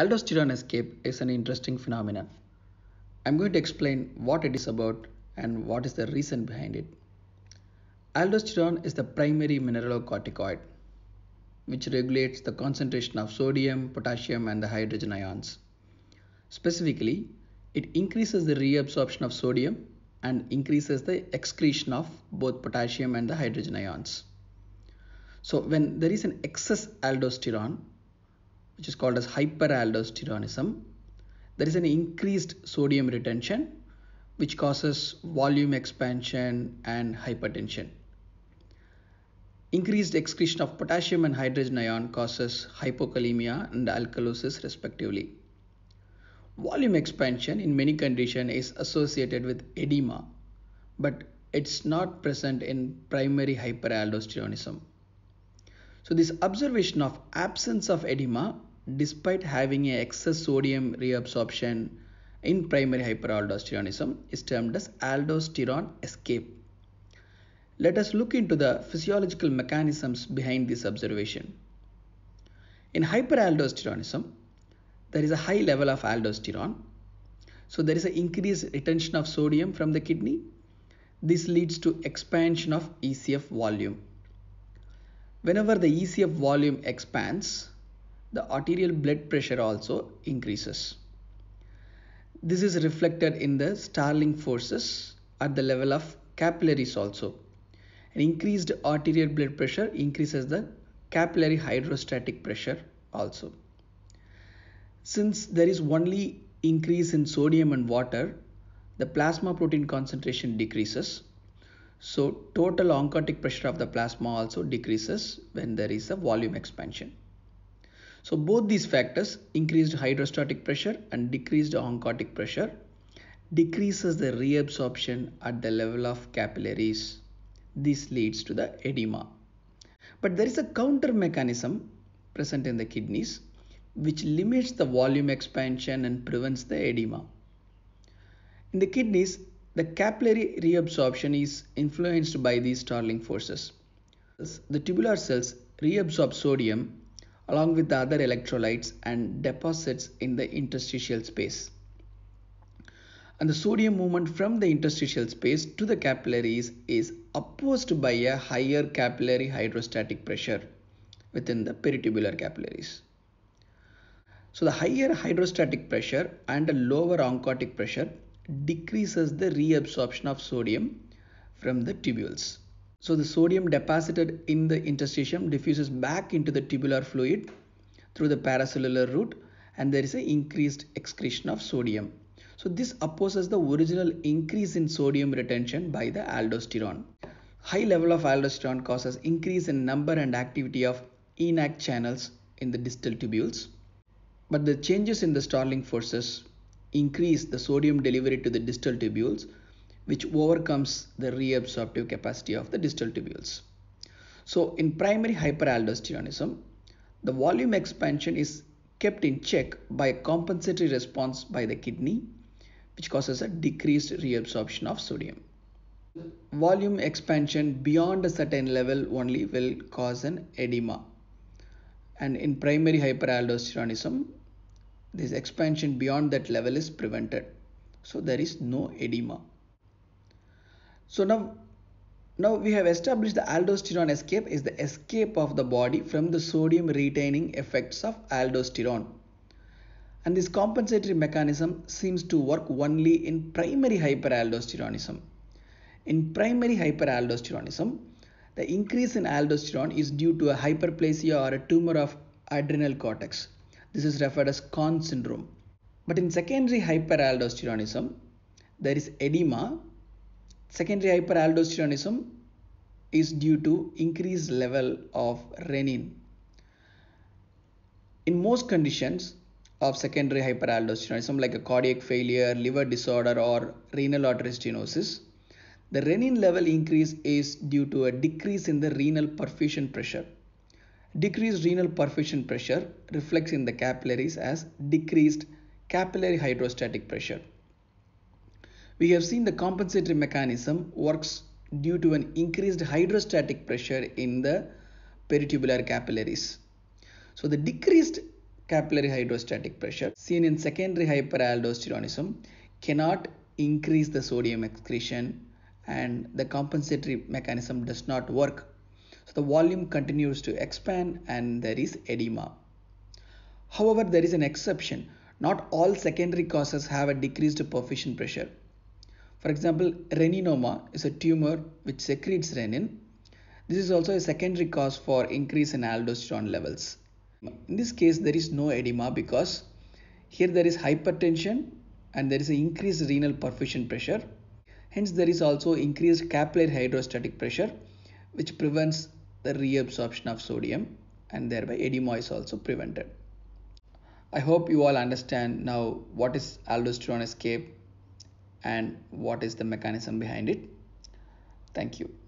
Aldosterone escape is an interesting phenomenon. I'm going to explain what it is about and what is the reason behind it. Aldosterone is the primary mineralocorticoid which regulates the concentration of sodium, potassium and the hydrogen ions. Specifically, it increases the reabsorption of sodium and increases the excretion of both potassium and the hydrogen ions. So when there is an excess aldosterone, which is called as hyperaldosteronism. There is an increased sodium retention which causes volume expansion and hypertension. Increased excretion of potassium and hydrogen ion causes hypokalemia and alkalosis respectively. Volume expansion in many conditions is associated with edema, but it's not present in primary hyperaldosteronism. So this observation of absence of edema despite having an excess sodium reabsorption in primary hyperaldosteronism is termed as aldosterone escape. Let us look into the physiological mechanisms behind this observation. In hyperaldosteronism, there is a high level of aldosterone. So there is an increased retention of sodium from the kidney. This leads to expansion of ECF volume. Whenever the ECF volume expands, the arterial blood pressure also increases. This is reflected in the Starling forces at the level of capillaries also. An increased arterial blood pressure increases the capillary hydrostatic pressure also. Since there is only increase in sodium and water, the plasma protein concentration decreases. So total oncotic pressure of the plasma also decreases when there is a volume expansion. So both these factors, increased hydrostatic pressure and decreased oncotic pressure, decreases the reabsorption at the level of capillaries. This leads to the edema. But there is a counter mechanism present in the kidneys which limits the volume expansion and prevents the edema. In the kidneys, the capillary reabsorption is influenced by these Starling forces. The tubular cells reabsorb sodium along with the other electrolytes and deposits in the interstitial space. And the sodium movement from the interstitial space to the capillaries is opposed by a higher capillary hydrostatic pressure within the peritubular capillaries. So the higher hydrostatic pressure and the lower oncotic pressure decreases the reabsorption of sodium from the tubules. So the sodium deposited in the interstitium diffuses back into the tubular fluid through the paracellular route and there is an increased excretion of sodium. So this opposes the original increase in sodium retention by the aldosterone. High level of aldosterone causes increase in number and activity of ENaC channels in the distal tubules. But the changes in the Starling forces increase the sodium delivery to the distal tubules which overcomes the reabsorptive capacity of the distal tubules. So in primary hyperaldosteronism, the volume expansion is kept in check by a compensatory response by the kidney, which causes a decreased reabsorption of sodium. Volume expansion beyond a certain level only will cause an edema. And in primary hyperaldosteronism, this expansion beyond that level is prevented. So there is no edema. So now, now we have established the aldosterone escape is the escape of the body from the sodium retaining effects of aldosterone. And this compensatory mechanism seems to work only in primary hyperaldosteronism. In primary hyperaldosteronism, the increase in aldosterone is due to a hyperplasia or a tumor of adrenal cortex. This is referred as Kahn syndrome. But in secondary hyperaldosteronism, there is edema Secondary hyperaldosteronism is due to increased level of renin. In most conditions of secondary hyperaldosteronism like a cardiac failure, liver disorder or renal artery stenosis, the renin level increase is due to a decrease in the renal perfusion pressure. Decreased renal perfusion pressure reflects in the capillaries as decreased capillary hydrostatic pressure. We have seen the compensatory mechanism works due to an increased hydrostatic pressure in the peritubular capillaries. So the decreased capillary hydrostatic pressure seen in secondary hyperaldosteronism cannot increase the sodium excretion and the compensatory mechanism does not work. So the volume continues to expand and there is edema. However, there is an exception. Not all secondary causes have a decreased perfusion pressure. For example, reninoma is a tumor which secretes renin. This is also a secondary cause for increase in aldosterone levels. In this case, there is no edema because here there is hypertension and there is an increased renal perfusion pressure. Hence, there is also increased capillary hydrostatic pressure which prevents the reabsorption of sodium and thereby edema is also prevented. I hope you all understand now what is aldosterone escape and what is the mechanism behind it. Thank you.